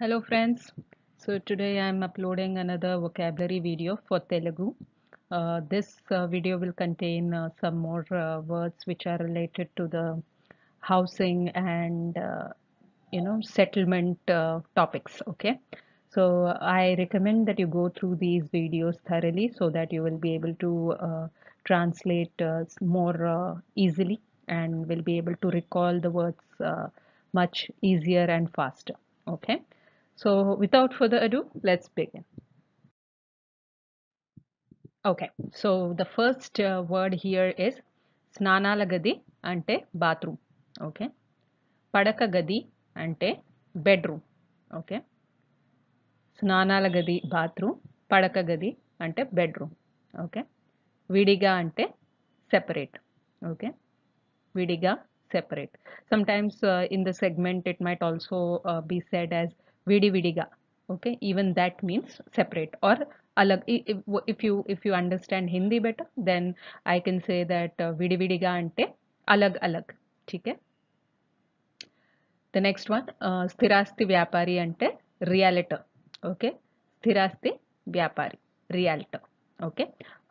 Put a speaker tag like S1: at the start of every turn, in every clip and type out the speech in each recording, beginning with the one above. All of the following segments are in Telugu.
S1: Hello friends. So today I am uploading another vocabulary video for Telugu. Uh, this uh, video will contain uh, some more uh, words which are related to the housing and uh, you know settlement uh, topics. Okay. So I recommend that you go through these videos thoroughly so that you will be able to translate more easily and will be able to recall the words much easier and faster. Okay. So without further ado, let's begin. Okay, so the first uh, word here is స్నానాల గది అంటే బాత్రూమ్ ఓకే పడక గది అంటే బెడ్రూమ్ ఓకే స్నానాల గది బాత్రూమ్ పడక గది అంటే బెడ్రూమ్ ఓకే విడిగా అంటే సెపరేట్ ఓకే విడిగా separate sometimes in the segment it might also be said as विडिविडिगा okay even that means separate or alag if you if you understand hindi better then i can say that uh, vidividiga ante alag alag theek hai the next one uh, sthirasti vyapari ante realtor okay sthirasti vyapari realtor okay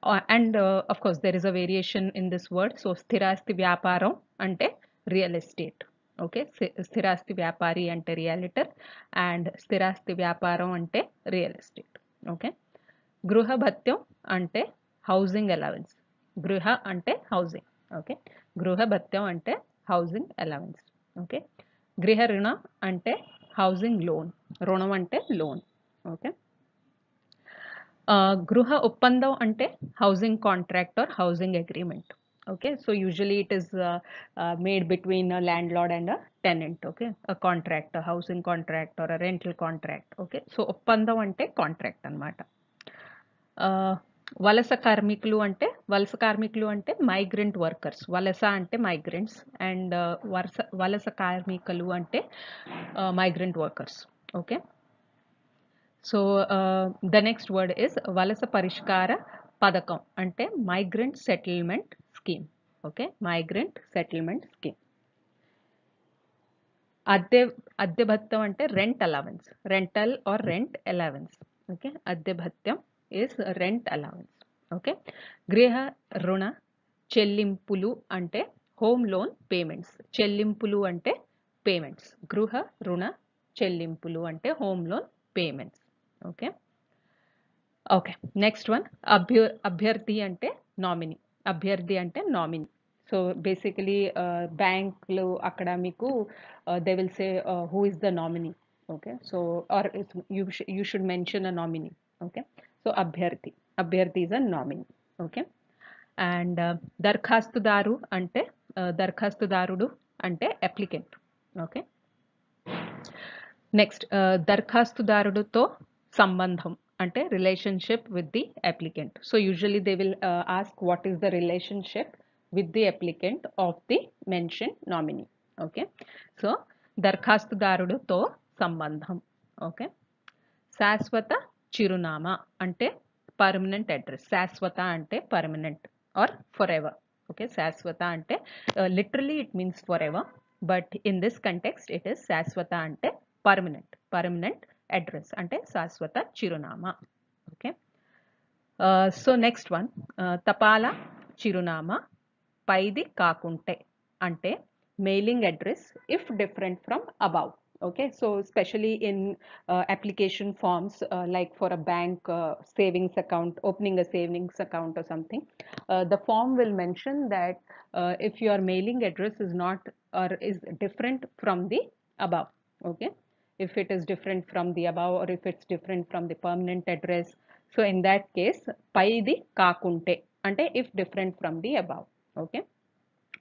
S1: uh, and uh, of course there is a variation in this word so sthirasti vyaparam ante real estate okay స్థిరాస్తి వ్యాపారి అంటే రియాలిటర్ అండ్ స్థిరాస్తి వ్యాపారం అంటే రియల్ ఎస్టేట్ ఓకే గృహ భత్యం అంటే హౌసింగ్ అలవెన్స్ గృహ అంటే హౌసింగ్ ఓకే గృహ భత్యం అంటే హౌసింగ్ అలవెన్స్ ఓకే గృహ రుణం అంటే హౌసింగ్ లోన్ రుణం అంటే లోన్ ఓకే గృహ ఒప్పందం అంటే housing contract or housing agreement okay so usually it is uh, uh, made between a landlord and a tenant okay a contract a housing contract or a rental contract okay so ఒప్పందం అంటే కాంట్రాక్ట్ అనమాట వలస కార్మికులు అంటే వలస కార్మికులు అంటే మైగ్రెంట్ వర్కర్స్ వలస అంటే మైగ్రెంట్స్ అండ్ వలస వలస కార్మికులు అంటే migrant workers okay so the next word is వలస పరిష్కార పథకం అంటే migrant settlement scheme okay migrant settlement scheme అద్దె అద్దె భత్యం అంటే rent allowance rental or rent allowance okay అద్దె భత్యం ఇస్ రెంట్ అలవెన్స్ ఓకే గృహ రుణ చెల్లింపులు అంటే హోమ్ లోన్ పేమెంట్స్ చెల్లింపులు అంటే పేమెంట్స్ గృహ రుణ చెల్లింపులు అంటే home loan payments okay okay next one అభ్య అభ్యర్థి అంటే నామినీ అభ్యర్థి అంటే నామినీ సో బేసికలీ బ్యాంక్లు అక్కడ మీకు they will say who is the nominee okay so or you should mention a nominee okay so అభ్యర్థి అభ్యర్థి is a nominee okay and దరఖాస్తుదారు అంటే uh, దరఖాస్తుదారుడు అంటే అప్లికెంట్ ఓకే నెక్స్ట్ uh, దరఖాస్తుదారుడితో సంబంధం అంటే relationship with the applicant so usually they will ask what is the relationship with the applicant of the mention nominee okay so దరఖాస్తుదారుడితో సంబంధం ఓకే శాశ్వత చిరునామా అంటే పర్మనెంట్ అడ్రస్ శాశ్వత అంటే permanent or forever okay శాశ్వత అంటే literally it means forever but in this context it is శాశ్వత అంటే పర్మనెంట్ పర్మనెంట్ saswata అంటే okay చిరునామా ఓకే సో నెక్స్ట్ వన్ తపాలా చిరునామా పైది కాకుంటే ante mailing address if different from above okay so especially in uh, application forms uh, like for a bank uh, savings account opening a savings account or something uh, the form will mention that uh, if your mailing address is not or is different from the above okay if it is different from the above or if it's different from the permanent address. So in that case, pai di kaakunte ante if different from the above, okay?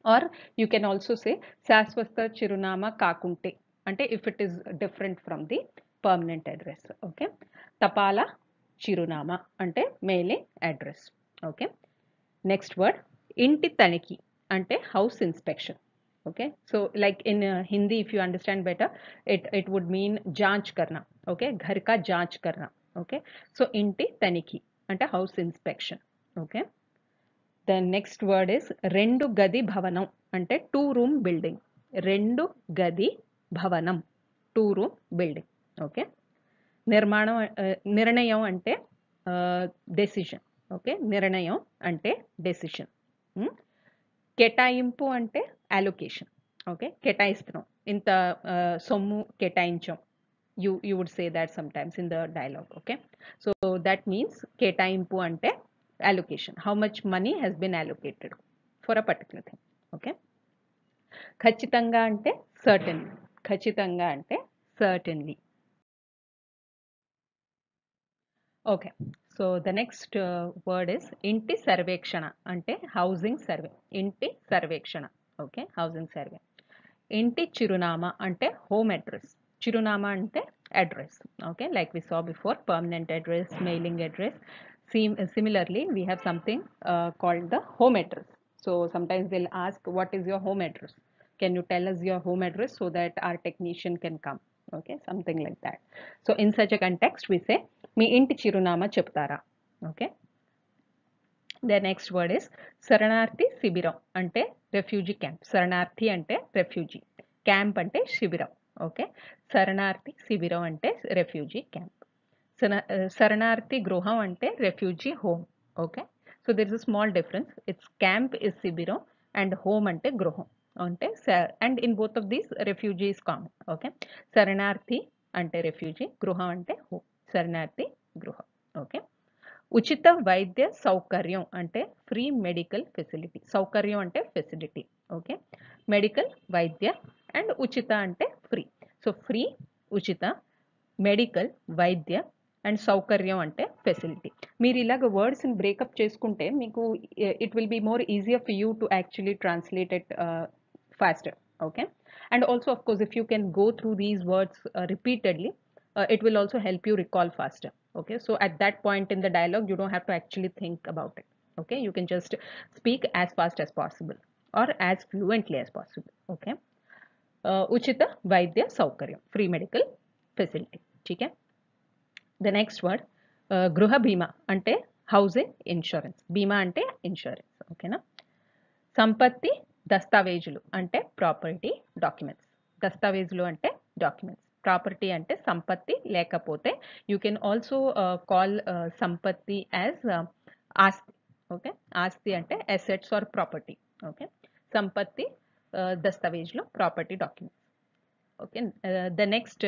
S1: Or you can also say sasvasta chirunama kaakunte ante if it is different from the permanent address, okay? Tapala chirunama, ante mailing address, okay? Next word, inti taniki, ante house inspection. okay so like in uh, hindi if you understand better it it would mean jaanch karna okay ghar ka jaanch karna okay so inti taniki ante house inspection okay the next word is rendu gadi bhavanam ante two room building రెండు గది భవనం టూ రూమ్ బిల్డింగ్ ఓకే నిర్మాణం నిర్ణయం అంటే డెసిషన్ ఓకే నిర్ణయం అంటే డెసిషన్ కేటాయింపు అంటే అలొకేషన్ ఓకే కేటాయిస్తున్నాం ఇంత సొమ్ము కేటాయించాం you you would say that sometimes in the dialogue okay so that means కేటాయింపు అంటే allocation how much money has been allocated for a particular thing okay ఖచ్చితంగా అంటే సర్టన్లీ ఖచ్చితంగా అంటే certainly okay So the next uh, word is inti sarvekshana ante housing survey. Inti sarvekshana. Okay, housing survey. Inti chirunama ante home address. Chirunama ante address. Okay, like we saw before, permanent address, mailing address. Similarly, we have something uh, called the home address. So sometimes they'll ask, what is your home address? Can you tell us your home address so that our technician can come? Okay something like that so in such a context we say మీ ఇంటి చిరునామా చెప్తారా okay the next word is శరణార్థి శిబిరం అంటే రెఫ్యూజీ క్యాంప్ శరణార్థి అంటే రెఫ్యూజీ క్యాంప్ అంటే శిబిరం ఓకే శరణార్థి శిబిరం అంటే రెఫ్యూజీ క్యాంప్ శరణార్థి గృహం అంటే refugee home okay so there is small difference it's camp is శిబిరం అండ్ హోమ్ అంటే గృహం అంటే and in both of these refugees common okay శరణార్థి అంటే రెఫ్యూజీ గృహం అంటే శరణార్థి గృహం ఓకే ఉచిత వైద్య సౌకర్యం అంటే ఫ్రీ మెడికల్ ఫెసిలిటీ సౌకర్యం అంటే ఫెసిలిటీ ఓకే మెడికల్ వైద్య అండ్ ఉచిత అంటే ఫ్రీ సో ఫ్రీ ఉచిత మెడికల్ వైద్య అండ్ సౌకర్యం అంటే ఫెసిలిటీ మీరు ఇలాగ వర్డ్స్ని బ్రేకప్ చేసుకుంటే మీకు it will be more easy for you to actually translated faster okay and also of course if you can go through these words uh, repeatedly uh, it will also help you recall faster okay so at that point in the dialogue you don't have to actually think about it okay you can just speak as fast as possible or as fluently as possible okay uh, uchita vaidya saukarya free medical facility ठीक है द నెక్స్ట్ వర్డ్ గృహ ante housing insurance. Insurance ante insurance, okay na. Sampatti దస్తావేజులు అంటే ప్రాపర్టీ డాక్యుమెంట్స్ దస్తావేజులు అంటే డాక్యుమెంట్స్ ప్రాపర్టీ అంటే సంపత్తి లేకపోతే యూ కెన్ ఆల్సో కాల్ సంపత్తి యాజ్ ఆస్తి ఓకే ఆస్తి అంటే అసెట్స్ ఆర్ ప్రాపర్టీ ఓకే సంపత్తి దస్తావేజ్లో property documents okay the next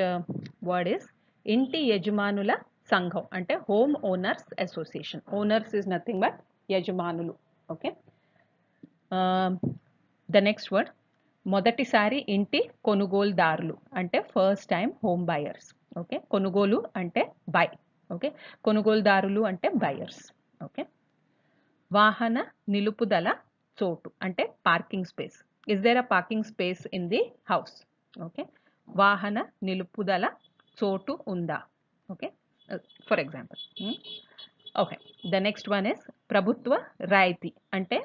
S1: word is ఇంటి యజమానుల సంఘం అంటే home owners association owners is nothing but యజమానులు ఓకే ద నెక్స్ట్ వర్డ్ మొదటిసారి ఇంటి కొనుగోలుదారులు అంటే first time home buyers okay కొనుగోలు అంటే బై ఓకే కొనుగోలుదారులు అంటే బయర్స్ ఓకే వాహన నిలుపుదల చోటు అంటే parking space is there a parking space in the house okay వాహన నిలుపుదల చోటు ఉందా okay for example okay the next one is ప్రభుత్వ రాయితీ అంటే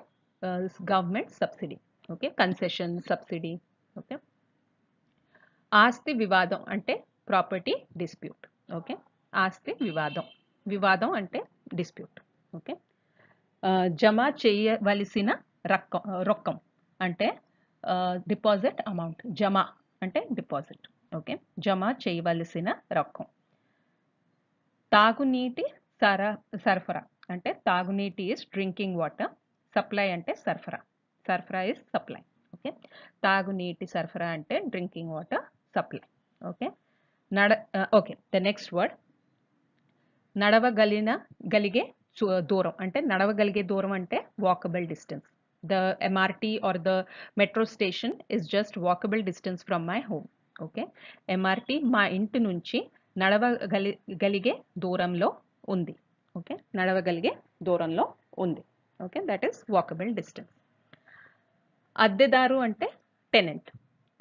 S1: government uh, subsidy okay concession subsidy okay ఆస్తి వివాదం అంటే ప్రాపర్టీ డిస్ప్యూట్ ఓకే ఆస్తి వివాదం వివాదం అంటే డిస్ప్యూట్ ఓకే జమ చేయవలసిన రక్క రొక్కం అంటే డిపాజిట్ అమౌంట్ జమ అంటే డిపాజిట్ ఓకే జమ చేయవలసిన రొక్కం తాగునీటి సర సరఫరా అంటే తాగునీటి ఈజ్ డ్రింకింగ్ వాటర్ సప్లై అంటే సరఫరా సరఫరా ఇస్ సప్లై ఓకే తాగునీటి సరఫరా అంటే డ్రింకింగ్ వాటర్ సప్లై ఓకే నడ ఓకే ద నెక్స్ట్ వర్డ్ నడవగలిన గలిగే దూరం అంటే నడవగలిగే దూరం అంటే walkable distance the MRT or the metro station is just walkable distance from my home okay MRT మా ఇంటి నుంచి నడవగలి గలిగే దూరంలో ఉంది ఓకే నడవగలిగే దూరంలో ఉంది okay that is walkable distance అద్దెదారు అంటే టెనెంట్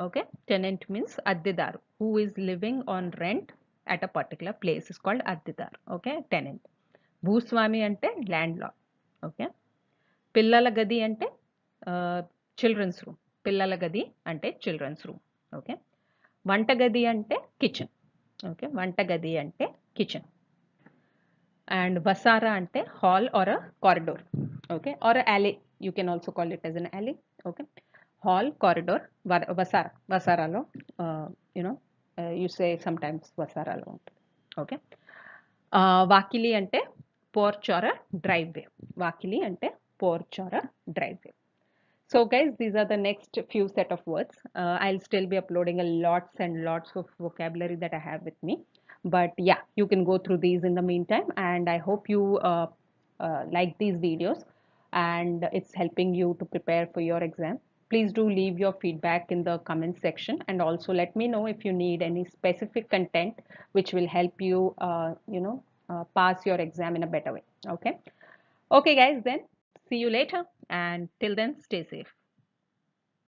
S1: ఓకే టెనెంట్ మీన్స్ అద్దెదారు who is living on rent at a particular place is called అద్దెదారు ఓకే టెనెంట్ భూస్వామి అంటే ల్యాండ్ లాడ్ ఓకే పిల్లల గది అంటే చిల్డ్రన్స్ రూమ్ పిల్లల గది అంటే చిల్డ్రన్స్ రూమ్ ఓకే వంటగది అంటే కిచెన్ ఓకే వంటగది అంటే కిచెన్ అండ్ వసారా అంటే hall or a corridor okay or a you can also call it as an alley okay hall corridor vasara vasaralo uh, you know uh, you say sometimes lo okay uh, vakili ante porch or a driveway vakili ante porch or a driveway so guys these are the next few set of words uh, i'll still be uploading a lots and lots of vocabulary that i have with me but yeah you can go through these in the meantime and i hope you uh, uh like these videos and it's helping you to prepare for your exam. Please do leave your feedback in the comment section and also let me know if you need any specific content which will help you, uh, you know, uh, pass your exam in a better way. Okay. Okay, guys, then see you later and till then, stay safe.